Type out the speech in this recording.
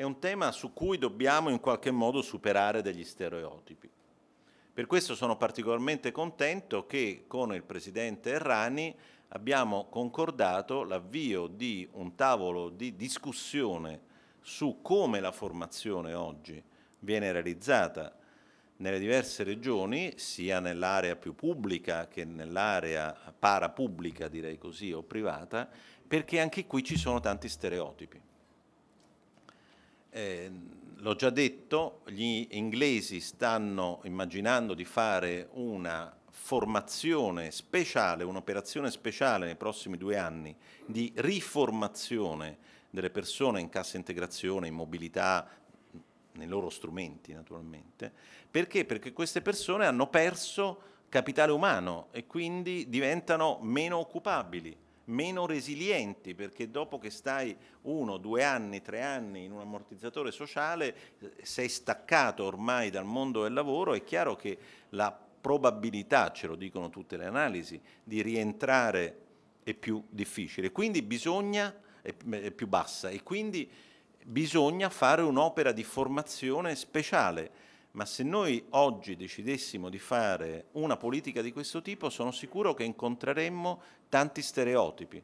è un tema su cui dobbiamo in qualche modo superare degli stereotipi. Per questo sono particolarmente contento che con il Presidente Errani abbiamo concordato l'avvio di un tavolo di discussione su come la formazione oggi viene realizzata nelle diverse regioni, sia nell'area più pubblica che nell'area parapubblica, direi così, o privata, perché anche qui ci sono tanti stereotipi. Eh, l'ho già detto, gli inglesi stanno immaginando di fare una formazione speciale, un'operazione speciale nei prossimi due anni di riformazione delle persone in cassa integrazione, in mobilità, nei loro strumenti naturalmente. Perché? Perché queste persone hanno perso capitale umano e quindi diventano meno occupabili meno resilienti, perché dopo che stai uno, due anni, tre anni in un ammortizzatore sociale, sei staccato ormai dal mondo del lavoro, è chiaro che la probabilità, ce lo dicono tutte le analisi, di rientrare è più difficile, quindi bisogna, è, più bassa, e quindi bisogna fare un'opera di formazione speciale ma se noi oggi decidessimo di fare una politica di questo tipo sono sicuro che incontreremmo tanti stereotipi.